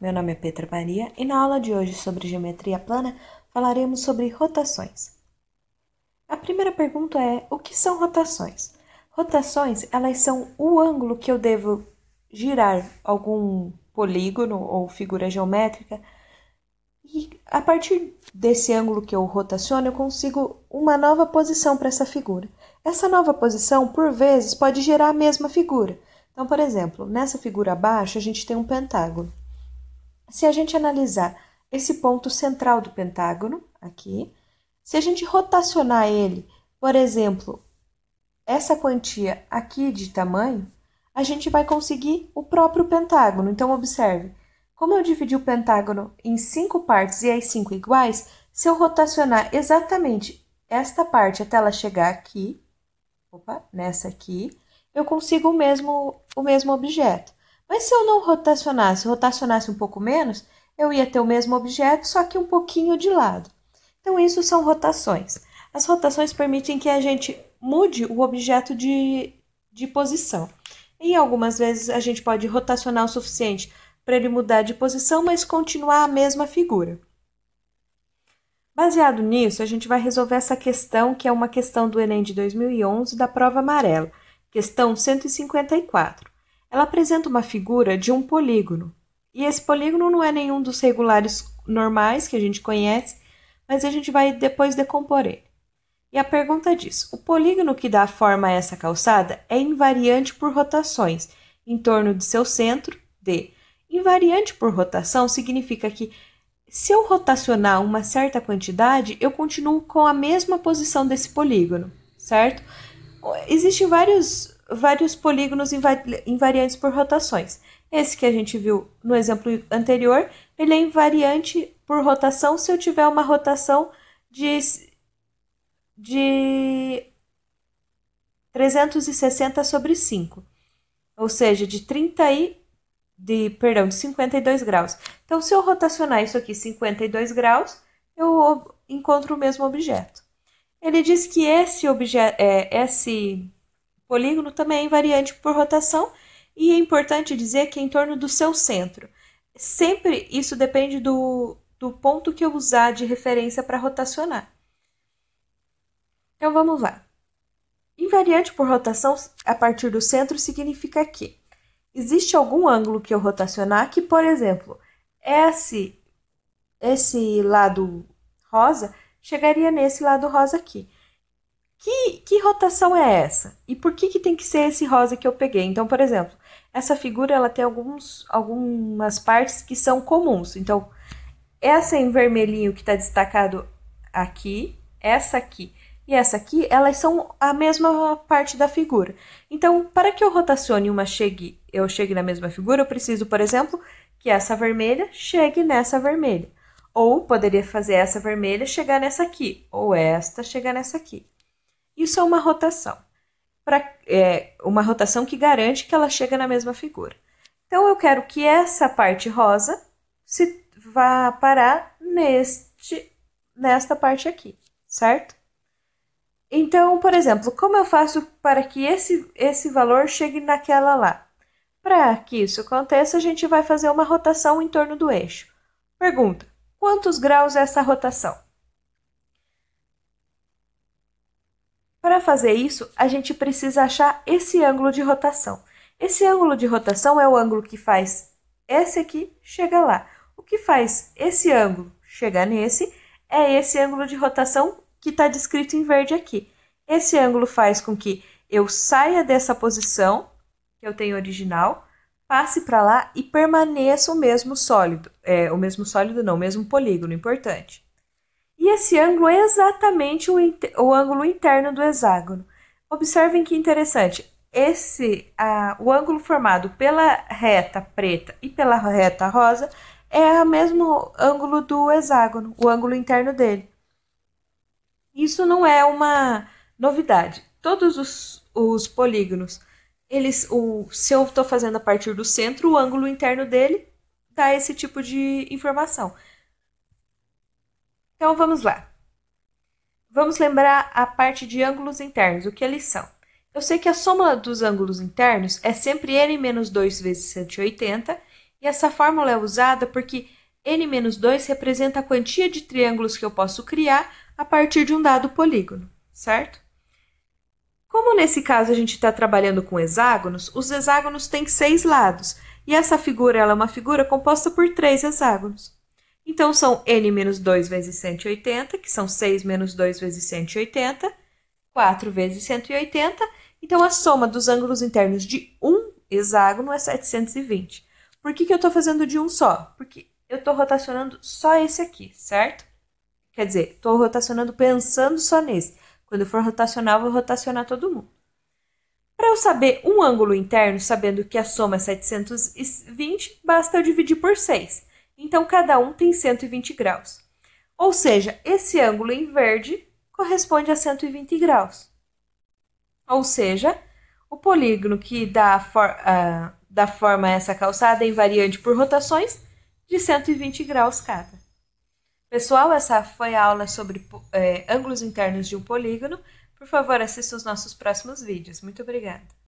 meu nome é Petra Maria e na aula de hoje sobre geometria plana falaremos sobre rotações. A primeira pergunta é: o que são rotações? Rotações, elas são o ângulo que eu devo girar algum polígono ou figura geométrica e a partir desse ângulo que eu rotaciono, eu consigo uma nova posição para essa figura. Essa nova posição, por vezes, pode gerar a mesma figura. Então, por exemplo, nessa figura abaixo, a gente tem um pentágono. Se a gente analisar esse ponto central do pentágono, aqui, se a gente rotacionar ele, por exemplo, essa quantia aqui de tamanho, a gente vai conseguir o próprio pentágono. Então, observe, como eu dividi o pentágono em cinco partes e as cinco iguais, se eu rotacionar exatamente esta parte até ela chegar aqui, opa, nessa aqui, eu consigo o mesmo, o mesmo objeto. Mas se eu não rotacionasse, rotacionasse um pouco menos, eu ia ter o mesmo objeto, só que um pouquinho de lado. Então, isso são rotações. As rotações permitem que a gente mude o objeto de, de posição. E algumas vezes a gente pode rotacionar o suficiente para ele mudar de posição, mas continuar a mesma figura. Baseado nisso, a gente vai resolver essa questão, que é uma questão do Enem de 2011 da prova amarela, questão 154. Ela apresenta uma figura de um polígono. E esse polígono não é nenhum dos regulares normais que a gente conhece, mas a gente vai depois decompor ele. E a pergunta diz: o polígono que dá forma a essa calçada é invariante por rotações em torno de seu centro, D. Invariante por rotação significa que se eu rotacionar uma certa quantidade, eu continuo com a mesma posição desse polígono, certo? Existem vários vários polígonos invariantes por rotações. Esse que a gente viu no exemplo anterior, ele é invariante por rotação se eu tiver uma rotação de, de 360 sobre 5, ou seja, de 30 e de, perdão, de 52 graus. Então, se eu rotacionar isso aqui 52 graus, eu encontro o mesmo objeto. Ele diz que esse objeto, é, esse polígono também é invariante por rotação e é importante dizer que é em torno do seu centro. Sempre isso depende do, do ponto que eu usar de referência para rotacionar. Então vamos lá. Invariante por rotação a partir do centro significa que existe algum ângulo que eu rotacionar que, por exemplo, esse, esse lado rosa chegaria nesse lado rosa aqui que, que rotação é essa? E por que, que tem que ser esse rosa que eu peguei? Então, por exemplo, essa figura ela tem alguns, algumas partes que são comuns. Então, essa em vermelhinho que está destacado aqui, essa aqui e essa aqui, elas são a mesma parte da figura. Então, para que eu rotacione uma chegue, eu chegue na mesma figura, eu preciso, por exemplo, que essa vermelha chegue nessa vermelha. Ou poderia fazer essa vermelha chegar nessa aqui, ou esta chegar nessa aqui. Isso é uma rotação. Pra, é, uma rotação que garante que ela chega na mesma figura. Então, eu quero que essa parte rosa se vá parar neste, nesta parte aqui, certo? Então, por exemplo, como eu faço para que esse, esse valor chegue naquela lá? Para que isso aconteça, a gente vai fazer uma rotação em torno do eixo. Pergunta: quantos graus é essa rotação? para fazer isso, a gente precisa achar esse ângulo de rotação. Esse ângulo de rotação é o ângulo que faz esse aqui chegar lá. O que faz esse ângulo chegar nesse é esse ângulo de rotação que está descrito em verde aqui. Esse ângulo faz com que eu saia dessa posição que eu tenho original, passe para lá e permaneça o mesmo sólido, é, o mesmo sólido não, o mesmo polígono, importante. E esse ângulo é exatamente o, o ângulo interno do hexágono. Observem que interessante. Esse, a, o ângulo formado pela reta preta e pela reta rosa é o mesmo ângulo do hexágono, o ângulo interno dele. Isso não é uma novidade. Todos os, os polígonos, eles, o, se eu estou fazendo a partir do centro, o ângulo interno dele dá esse tipo de informação. Então vamos lá. Vamos lembrar a parte de ângulos internos, o que eles são. Eu sei que a soma dos ângulos internos é sempre n menos 2 vezes 180, e essa fórmula é usada porque n menos 2 representa a quantia de triângulos que eu posso criar a partir de um dado polígono, certo? Como nesse caso a gente está trabalhando com hexágonos, os hexágonos têm seis lados, e essa figura é uma figura composta por três hexágonos. Então, são n menos 2 vezes 180, que são 6 menos 2 vezes 180, 4 vezes 180. Então, a soma dos ângulos internos de um hexágono é 720. Por que, que eu estou fazendo de um só? Porque eu estou rotacionando só esse aqui, certo? Quer dizer, estou rotacionando pensando só nesse. Quando eu for rotacionar, eu vou rotacionar todo mundo. Para eu saber um ângulo interno, sabendo que a soma é 720, basta eu dividir por 6. Então, cada um tem 120 graus. Ou seja, esse ângulo em verde corresponde a 120 graus. Ou seja, o polígono que dá, for, uh, dá forma a essa calçada é invariante por rotações de 120 graus cada. Pessoal, essa foi a aula sobre é, ângulos internos de um polígono. Por favor, assista os nossos próximos vídeos. Muito obrigada!